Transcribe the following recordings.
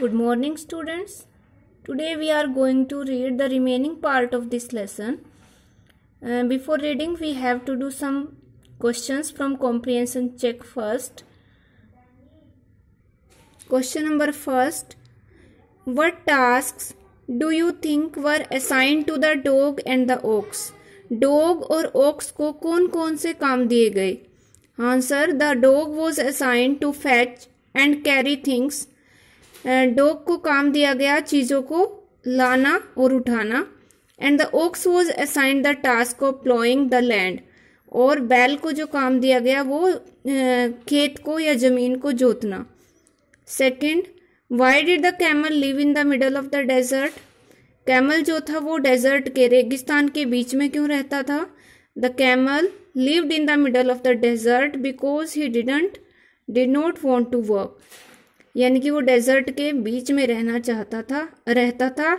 Good morning students. Today we are going to read the remaining part of this lesson. Uh, before reading we have to do some questions from comprehension check first. Question number first. What tasks do you think were assigned to the dog and the ox? Dog or ox को कौन कौन से काम दिए गए? Answer. The dog was assigned to fetch and carry things dog को काम दिया गया चीज़ों को लाना और उठाना and the ox was assigned the task of ploughing the land और बैल को जो काम दिया गया वो खेत को या ज़मीन को जोतना second why did the camel live in the middle of the desert camel जो था वो डेजर्ट के रेगिस्तान के बीच में क्यों रहता था the camel lived in the middle of the desert because he didn't did not want to work यानी कि वो डेजर्ट के बीच में रहना चाहता था रहता था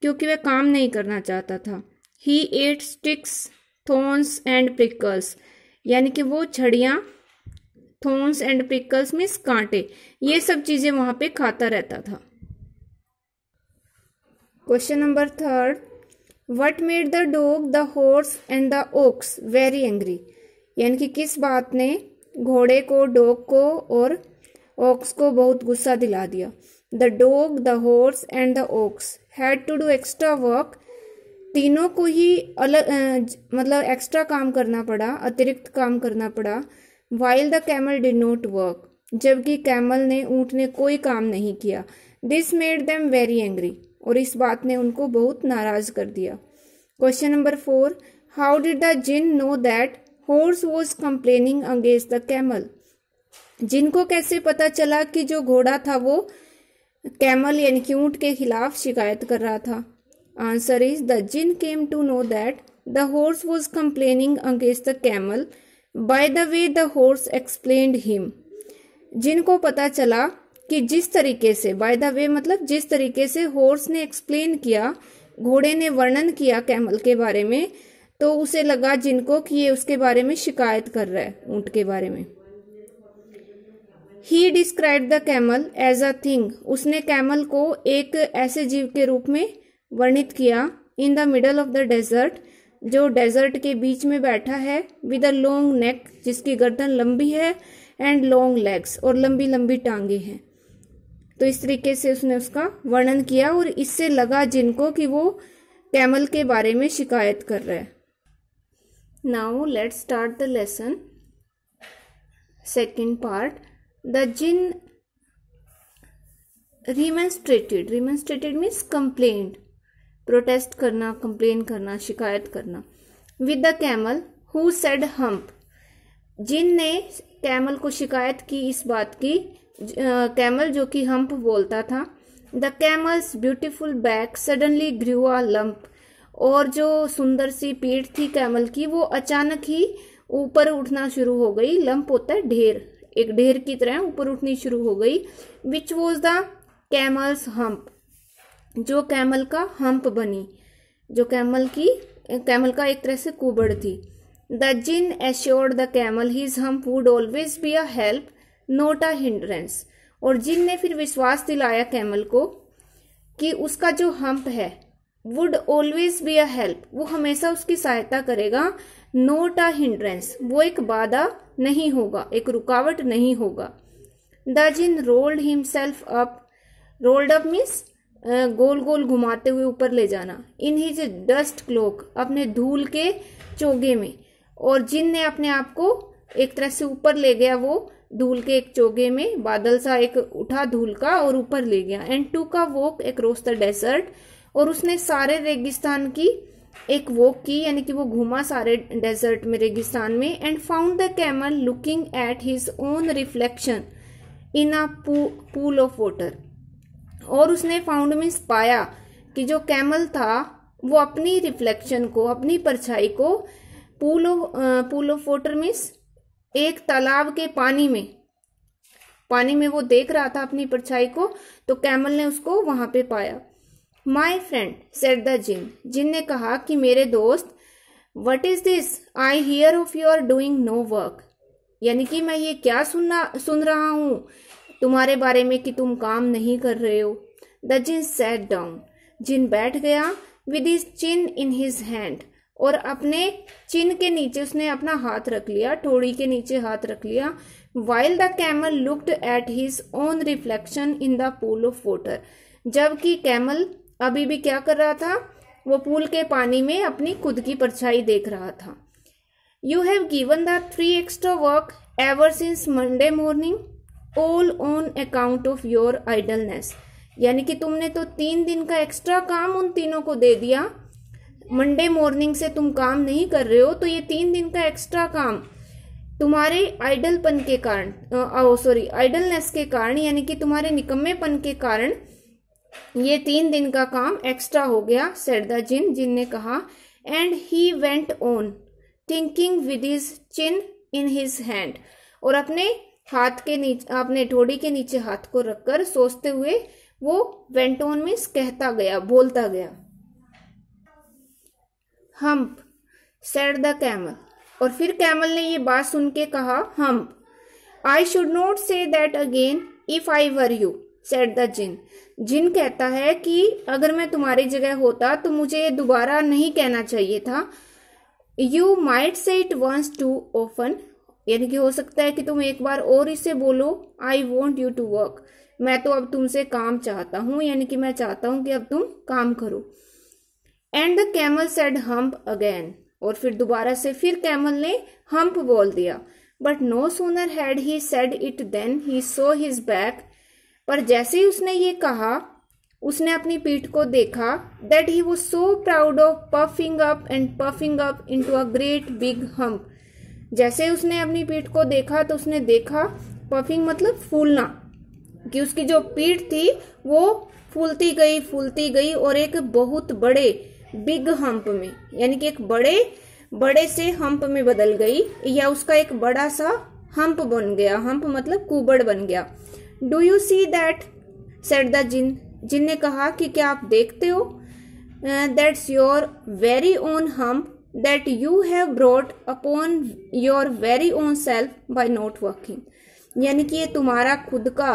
क्योंकि वह काम नहीं करना चाहता था he ate sticks thorns and prickles यानी कि वो छड़ियाँ थोन्स एंड प्रिकल्स मीन्स कांटे ये सब चीज़ें वहाँ पे खाता रहता था question number third what made the dog the horse and the ox very angry यानी कि किस बात ने घोड़े को डोग को और ऑक्स को बहुत गुस्सा दिला दिया the dog the horse and the ox had to do extra work तीनों को ही अलग मतलब एक्स्ट्रा काम करना पड़ा अतिरिक्त काम करना पड़ा while the camel did not work जबकि कैमल ने ऊँट ने कोई काम नहीं किया this made them very angry और इस बात ने उनको बहुत नाराज कर दिया question number four how did the djinn know that horse was complaining against the camel जिनको कैसे पता चला कि जो घोड़ा था वो कैमल यानी कि ऊँट के खिलाफ शिकायत कर रहा था answer is the djinn came to know that the horse was complaining against the camel by the way the horse explain him जिनको पता चला कि जिस तरीके से बाय द वे मतलब जिस तरीके से हॉर्स ने एक्सप्लेन किया घोड़े ने वर्णन किया कैमल के बारे में तो उसे लगा जिनको कि ये उसके बारे में शिकायत कर रहा है ऊंट के बारे में he describe the camel as a thing उसने कैमल को एक ऐसे जीव के रूप में वर्णित किया in the middle of the desert जो डेजर्ट के बीच में बैठा है विद अ लॉन्ग नेक जिसकी गर्दन लंबी है एंड लॉन्ग लेग्स और लंबी लंबी टांगे हैं तो इस तरीके से उसने उसका वर्णन किया और इससे लगा जिनको कि वो कैमल के बारे में शिकायत कर रहा है now let's start the lesson second part the djinn remonstrated remonstrated means complained protest करना कंप्लेन करना शिकायत करना with the camel who said humph जिन ने कैमल को शिकायत की इस बात की कैमल जो कि हम्प बोलता था the camel's beautiful back suddenly grew a lump और जो सुंदर सी पीठ थी कैमल की वो अचानक ही ऊपर उठना शुरू हो गई लम्प होता है ढेर एक ढेर की तरह ऊपर उठनी शुरू हो गई which was the camel's hump जो कैमल का हम्प बनी जो कैमल की कैमल का एक तरह से कुबड़ थी the djinn assured the camel his hump would always be a help not a hindrance और जिन ने फिर विश्वास दिलाया कैमल को कि उसका जो हम्प है would always be a help वो हमेशा उसकी सहायता करेगा नोट अ हिंड्रेंस वो एक बाधा नहीं होगा एक रुकावट नहीं होगा the djinn rolled himself up rolled up means गोल गोल घुमाते हुए ऊपर ले जाना इन हिज डस्ट क्लोक अपने धूल के चोगे में और जिन ने अपने आप को एक तरह से ऊपर ले गया वो धूल के एक चोगे में बादल सा एक उठा धूल का और ऊपर ले गया एंड टू का वोक एक रोस्तर डेजर्ट और उसने सारे रेगिस्तान की एक वो की यानी कि वो घूमा सारे डेजर्ट में रेगिस्तान में and found the camel looking at his own reflection in a pool of water और उसने फाउंड मीन्स पाया कि जो कैमल था वो अपनी रिफ्लेक्शन को अपनी परछाई को pool of pool of water means एक तालाब के पानी में पानी में वो देख रहा था अपनी परछाई को तो कैमल ने उसको वहां पे पाया my friend said the djinn djinn ने कहा कि मेरे दोस्त what is this I hear of you are doing no work यानी कि मैं ये क्या सुनना सुन रहा हूँ तुम्हारे बारे में कि तुम काम नहीं कर रहे हो the djinn sat down djinn बैठ गया with his chin in his hand और अपने चिन के नीचे उसने अपना हाथ रख लिया ठोड़ी के नीचे हाथ रख लिया while the camel looked at his own reflection in the pool of water जबकि कैमल अभी भी क्या कर रहा था वो पूल के पानी में अपनी खुद की परछाई देख रहा था you have given the three extra work ever since Monday morning all on account of your idleness यानी कि तुमने तो तीन दिन का एक्स्ट्रा काम उन तीनों को दे दिया मंडे मॉर्निंग से तुम काम नहीं कर रहे हो तो ये तीन दिन का एक्स्ट्रा काम तुम्हारे आइडलपन के कारण सॉरी आइडलनेस के कारण यानी कि तुम्हारे निकम्मेपन के कारण ये तीन दिन का काम एक्स्ट्रा हो गया सेड द जिन जिन ने कहा and he went on thinking with his chin in his hand और अपने हाथ के नीचे अपने ठोड़ी के नीचे हाथ को रखकर सोचते हुए वो वेंट ऑन मीन्स कहता गया बोलता गया हम्प सेड द कैमल और फिर कैमल ने ये बात सुन के कहा humph I should not say that again if I were you said the djinn djinn कहता है कि अगर मैं तुम्हारी जगह होता तो मुझे ये दोबारा नहीं कहना चाहिए था you might say it once too often यानी कि हो सकता है कि तुम एक बार और इसे बोलो I want you to work मैं तो अब तुमसे काम चाहता हूं यानी कि मैं चाहता हूं कि अब तुम काम करो and the camel said humph again और फिर दोबारा से फिर कैमल ने हम्प बोल दिया but no sooner had he said it than he saw his back पर जैसे ही उसने ये कहा उसने अपनी पीठ को देखा दैट ही वो so proud of puffing up and puffing up into a great big hump जैसे उसने अपनी पीठ को देखा तो उसने देखा पफिंग मतलब फूलना कि उसकी जो पीठ थी वो फूलती गई फूलती गई और एक बहुत बड़े बिग हम्प में यानी कि एक बड़े बड़े से हम्प में बदल गई या उसका एक बड़ा सा हम्प बन गया हम्प मतलब कुबड़ बन गया do you see that said the djinn djinn ने कहा कि क्या आप देखते हो that's your very own hump that you have brought upon your very own self by not working यानी कि ये तुम्हारा खुद का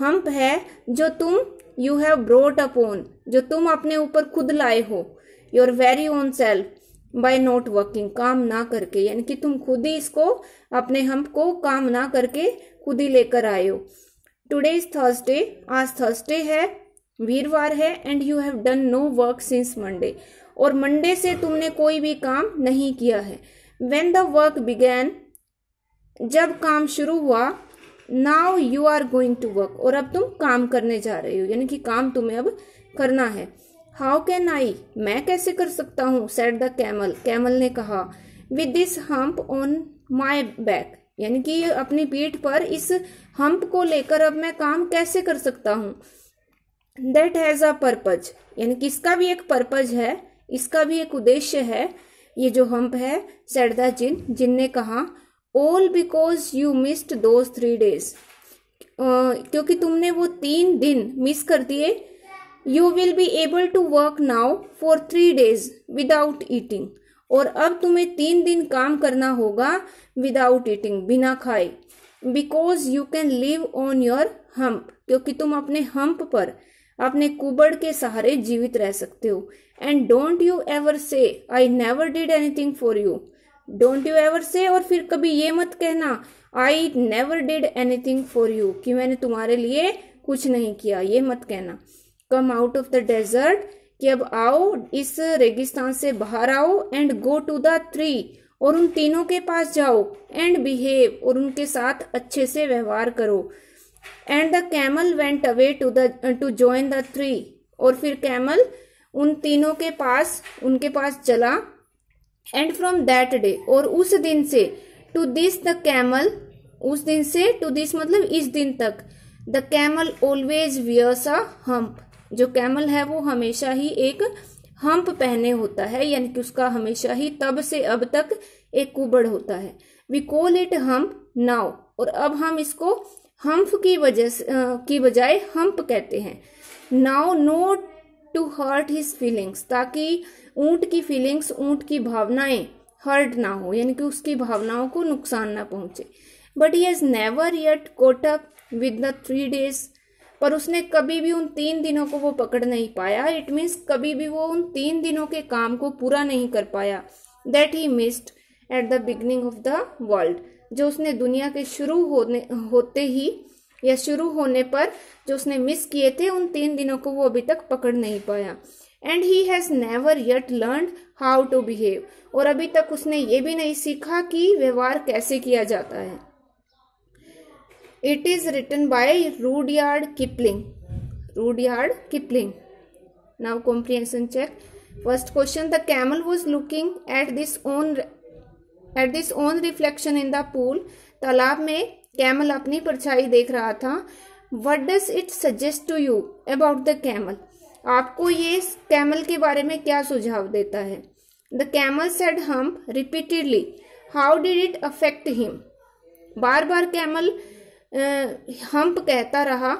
हम्प है जो तुम यू हैव ब्रोट अपॉन जो तुम अपने ऊपर खुद लाए हो your very own self by not working काम ना करके यानी कि तुम खुद ही इसको अपने हम को काम ना करके खुद ही लेकर आए हो टुडे इज थर्सडे आज थर्सडे है वीरवार है and you have done no work since Monday और मंडे से तुमने कोई भी काम नहीं किया है वेन द वर्क बिगैन जब काम शुरू हुआ now you are going to work और अब तुम काम करने जा रहे हो यानी कि काम तुम्हें अब करना है हाउ कैन आई मैं कैसे कर सकता हूँ सेट द कैमल कैमल ने कहा with this hump on my back यानी कि अपनी पीठ पर इस हम्प को लेकर अब मैं काम कैसे कर सकता हूँ दैट हैज़ अ पर्पज यानी कि इसका भी एक पर्पज है इसका भी एक उद्देश्य है ये जो हम्प है सेड जिन जिनने कहा all because you missed those three days क्योंकि तुमने वो तीन दिन मिस कर दिए you will be able to work now for three days without eating और अब तुम्हें तीन दिन काम करना होगा विदाउट ईटिंग बिना खाए because you can live on your hump क्योंकि तुम अपने हम्प पर अपने कुबड़ के सहारे जीवित रह सकते हो and don't you ever say I never did anything for you don't you ever say और फिर कभी ये मत कहना I never did anything for you कि मैंने तुम्हारे लिए कुछ नहीं किया ये मत कहना come out of the desert कि अब आओ इस रेगिस्तान से बाहर आओ and go to the three और उन तीनों के पास जाओ एंड बिहेव और उनके साथ अच्छे से व्यवहार करो and the camel went away to the to join the three और फिर कैमल उन तीनों के पास उनके पास चला एंड फ्रॉम दैट डे और उस दिन से टू दिस द कैमल उस दिन से टू दिस मतलब इस दिन तक the camel always wears a hump जो कैमल है वो हमेशा ही एक हम्प पहने होता है यानी कि उसका हमेशा ही तब से अब तक एक कुबड़ होता है we call it hump now और अब हम इसको हम्फ की वजह की बजाय हम्प कहते हैं now no to hurt his feelings ताकि ऊंट की फीलिंग्स ऊंट की भावनाएं हर्ट ना हो यानी कि उसकी भावनाओं को नुकसान ना पहुंचे but he has never yet caught up with the three days पर उसने कभी भी उन तीन दिनों को वो पकड़ नहीं पाया इट मीन्स कभी भी वो उन तीन दिनों के काम को पूरा नहीं कर पाया that he missed at the beginning of the world जो उसने दुनिया के शुरू होने होते ही या शुरू होने पर जो उसने मिस किए थे उन तीन दिनों को वो अभी तक पकड़ नहीं पाया and he has never yet learn how to behave और अभी तक उसने ये भी नहीं सीखा कि व्यवहार कैसे किया जाता है it is written by rudyard kipling rudyard Kipling now comprehension check first question the camel was looking at this own at this own reflection in the pool तालाब में कैमल अपनी परछाई देख रहा था what does it suggest to you about the camel आपको ये camel के बारे में क्या सुझाव देता है the camel said humph repeatedly how did it affect him बार बार कैमल हम्प कहता रहा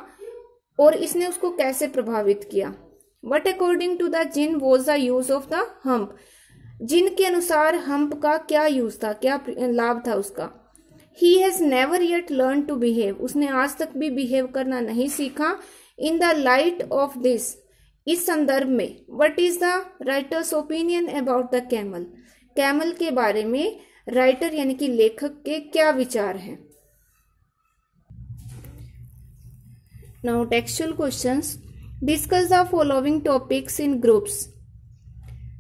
और इसने उसको कैसे प्रभावित किया what according to the djinn was the use of the hump djinn के अनुसार हम्प का क्या यूज था क्या लाभ था उसका he has never yet learn to behave उसने आज तक भी बिहेव करना नहीं सीखा in the light of this इस संदर्भ में what is the writer's opinion about the camel camel के बारे में राइटर यानी कि लेखक के क्या विचार हैं Now textual questions. Discuss the following topics in groups.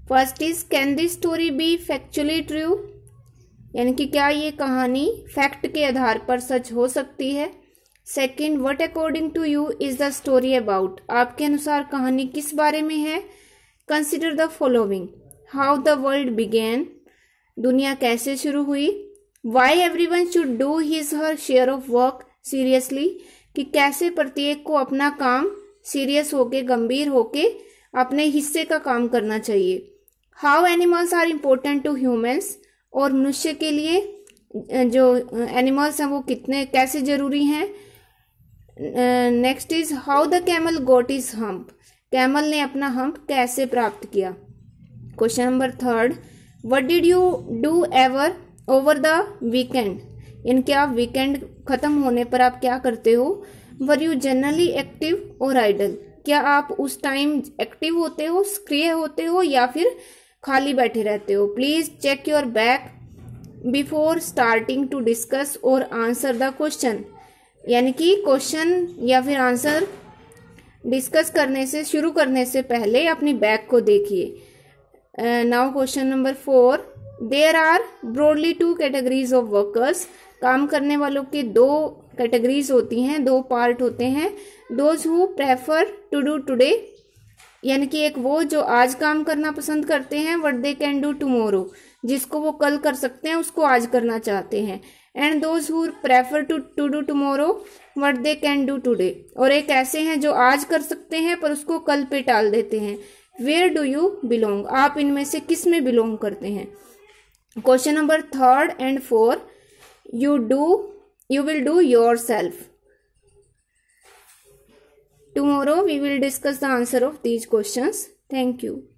First is can this story be factually true? यानी कि क्या ये कहानी फैक्ट के आधार पर सच हो सकती है second what according to you is the story about आपके अनुसार कहानी किस बारे में है consider the following how the world began दुनिया कैसे शुरू हुई why everyone should do his her share of work seriously कि कैसे प्रत्येक को अपना काम सीरियस होके गंभीर होके अपने हिस्से का काम करना चाहिए how animals are important to humans और मनुष्य के लिए जो एनिमल्स हैं वो कितने कैसे ज़रूरी हैं next is how the camel got its hump camel ने अपना हम्प कैसे प्राप्त किया question number third what did you do ever over the weekend इनके आप वीकेंड ख़त्म होने पर आप क्या करते हो were you generally active or idle क्या आप उस टाइम एक्टिव होते हो सक्रिय होते हो या फिर खाली बैठे रहते हो please check your back before starting to discuss और आंसर द क्वेश्चन यानी कि क्वेश्चन या फिर आंसर डिस्कस करने से शुरू करने से पहले अपनी बैक को देखिए now question number four there are broadly two categories of workers काम करने वालों के दो कैटेगरीज होती हैं दो पार्ट होते हैं those who prefer to do today यानी कि एक वो जो आज काम करना पसंद करते हैं what they can do tomorrow जिसको वो कल कर सकते हैं उसको आज करना चाहते हैं and those who prefer to to do tomorrow what they can do today और एक ऐसे हैं जो आज कर सकते हैं पर उसको कल पे टाल देते हैं वेयर डू यू बिलोंग आप इनमें से किस में बिलोंग करते हैं question number third and fourth you do you will do yourself tomorrow we will discuss the answer of these questions thank you